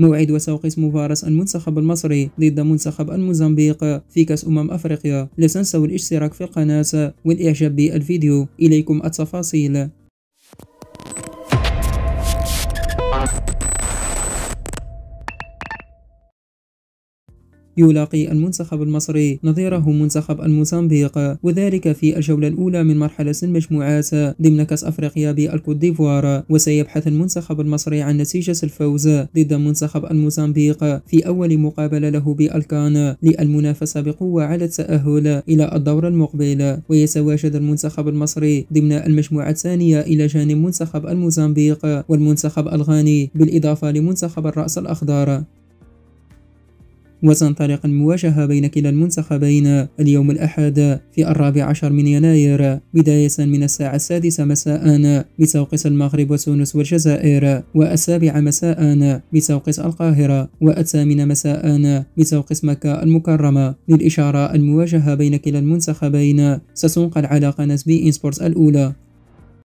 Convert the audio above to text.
موعد اسم مباراة المنتخب المصري ضد منتخب الموزمبيق في كأس أمم أفريقيا لا تنسوا الاشتراك في القناة والإعجاب بالفيديو إليكم التفاصيل يلاقي المنتخب المصري نظيره منتخب الموزمبيق وذلك في الجولة الأولى من مرحلة المجموعات ضمن كأس أفريقيا بالكوت ديفوار وسيبحث المنتخب المصري عن نتيجة الفوز ضد منتخب الموزمبيق في أول مقابلة له بالكان للمنافسة بقوة على التأهل إلى الدور المقبل ويتواجد المنتخب المصري ضمن المجموعة الثانية إلى جانب منتخب الموزمبيق والمنتخب الغاني بالإضافة لمنتخب الرأس الأخضر وتنطلق المواجهة بين كلا المنتخبين اليوم الأحد في الرابع عشر من يناير بداية من الساعة السادسة مساء بتوقيت المغرب وتونس والجزائر والسابعة مساء بتوقيت القاهرة والثامنة مساء بتوقيت مكة المكرمة للإشارة المواجهة بين كلا المنتخبين ستنقل على قناة بي إن سبورت الأولى